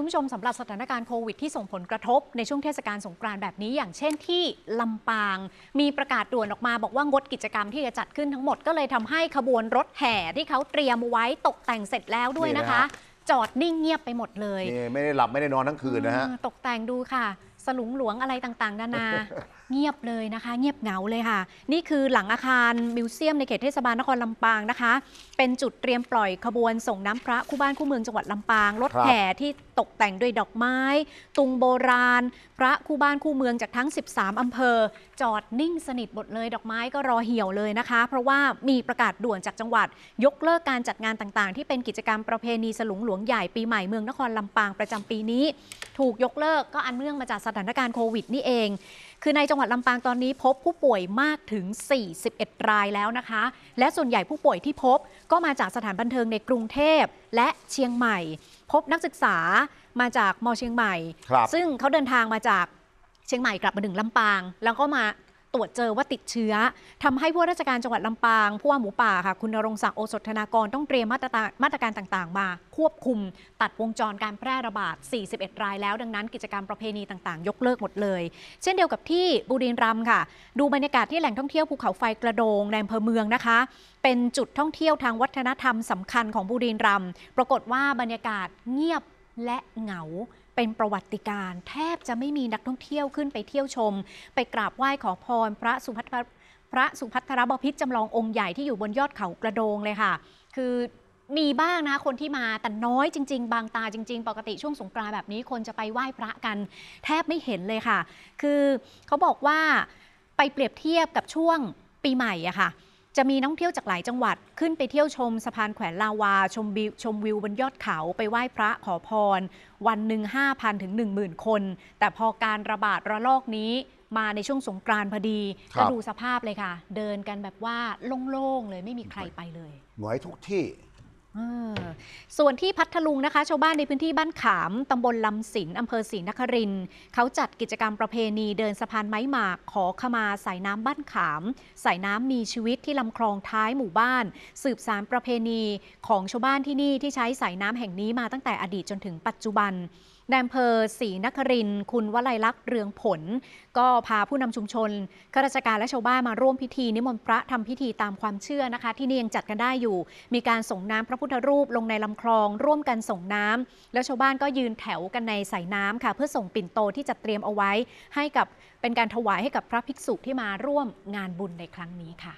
คุณผู้ชมสำหรับสถานการณ์โควิดที่ส่งผลกระทบในช่วงเทศกาลสงกรานต์แบบนี้ อย่างเช่นที่ลำปาง มีประกาศด่วนออกมาบอกว่า งดกิจกรรมที่จะจัดขึ้นทั้งหมด ก็เลยทำให้ขบวนรถแห่ที่เขาเตรียมไว้ตกแต่งเสร็จแล้วด้วยนะคะจอดนิ่งเงียบไปหมดเลย ไม่ได้หลับไม่ได้นอนทั้งคืนนะฮะตกแต่งดูค่ะสลุงหลวงอะไรต่างๆนานาเงียบเลยนะคะ เงียบเหงาเลยค่ะ นี่คือหลังอาคารมิวเซียมในเขตเทศบาลนครลำปางนะคะ เป็นจุดเตรียมปล่อยขบวนส่งน้ำพระคู่บ้านคู่เมืองจังหวัดลำปางรถแห่ที่ตกแต่งด้วยดอกไม้ตุงโบราณ พระคู่บ้านคู่เมืองจากทั้ง 13อำเภอ จอดนิ่งสนิทหมดเลย ดอกไม้ก็รอเหี่ยวเลยนะคะ เพราะว่ามีประกาศด่วนจากจังหวัดยกเลิกการจัดงานต่างๆที่เป็นกิจกรรมประเพณีสลุงหลวงใหญ่ปีใหม่เมืองนครลำปางประจำปีนี้ถูกยกเลิกก็อันเนื่องมาจากสถานการณ์โควิดนี่เองคือในจังหวัดลำปางตอนนี้พบผู้ป่วยมากถึง 41 รายแล้วนะคะ และส่วนใหญ่ผู้ป่วยที่พบก็มาจากสถานบันเทิงในกรุงเทพและเชียงใหม่พบนักศึกษามาจากมอเชียงใหม่ ซึ่งเขาเดินทางมาจากเชียงใหม่กลับมาถึงลำปางแล้วก็มาตรวจเจอว่าติดเชื้อ ทำให้ผู้ราชการจังหวัดลำปางผู้ว่าหมูป่าค่ะ คุณนรงศักดิ์โอสถธนากรต้องเตรียมมาตรมาตรการต่างๆ มาควบคุมตัดวงจรการแพร่ระบาด 41 รายแล้วดังนั้นกิจกรรมประเพณีต่างๆ ยกเลิกหมดเลย เช่นเดียวกับที่บุรีรัมย์ค่ะ ดูบรรยากาศที่แหล่งท่องเที่ยวภูเขาไฟกระโดงในอำเภอเมืองนะคะเป็นจุดท่องเที่ยวทางวัฒนธรรมสำคัญของบุรีรัมย์ปรากฏว่าบรรยากาศเงียบและเหงาเป็นประวัติการ แทบจะไม่มีนักท่องเที่ยวขึ้นไปเที่ยวชม ไปกราบไหว้ขอพรพระสุพัทพระสุพัทรบพิษจำลององค์ใหญ่ที่อยู่บนยอดเขากระโดงเลยค่ะ คือมีบ้างนะคนที่มาแต่น้อยจริง ๆ บางตาจริง ๆ ปกติช่วงสงกรานแบบนี้คนจะไปไหว้พระกัน แทบไม่เห็นเลยค่ะ คือเขาบอกว่าไปเปรียบเทียบกับช่วงปีใหม่อะค่ะจะมีนักเที่ยวจากหลายจังหวัดขึ้นไปเที่ยวชมสะพานแขวนลาวาชมวิวชมวิวบนยอดเขาไปไหว้พระขอพร วันหนึ่ง5,000 ถึง10,000 คน แต่พอการระบาดระลอกนี้มาในช่วงสงกรานต์พอดีก็ดูสภาพเลยค่ะ เดินกันแบบว่าโล่งๆ เลยไม่มีใครไปเลยหมวยทุกที่ส่วนที่พัทลุงนะคะชาวบ้านในพื้นที่บ้านขามตำบลลำสินอำเภอศรีนครินเขาจัดกิจกรรมประเพณีเดินสะพานไม้หมากขอขมาสายน้ำบ้านขามสายน้ำมีชีวิตที่ลำคลองท้ายหมู่บ้าน สืบสารประเพณี ของชาวบ้านที่นี่ที่ใช้สายน้ำแห่งนี้มาตั้งแต่อดีตจนถึงปัจจุบันนายอำเภอศรีนคริน คุณวลัยลักษณ์เรืองผล ก็พาผู้นำชุมชนข้าราชการและชาวบ้านมาร่วมพิธีนิมนต์พระทำพิธีตามความเชื่อนะคะ ที่นี่ยังจัดกันได้อยู่ มีการส่งน้ำพระพุทธรูปลงในลำคลอง ร่วมกันส่งน้ำ แล้วชาวบ้านก็ยืนแถวกันในสายน้ำค่ะ เพื่อส่งปิ่นโตที่จัดเตรียมเอาไว้ ให้กับเป็นการถวายให้กับพระภิกษุที่มาร่วมงานบุญในครั้งนี้ค่ะ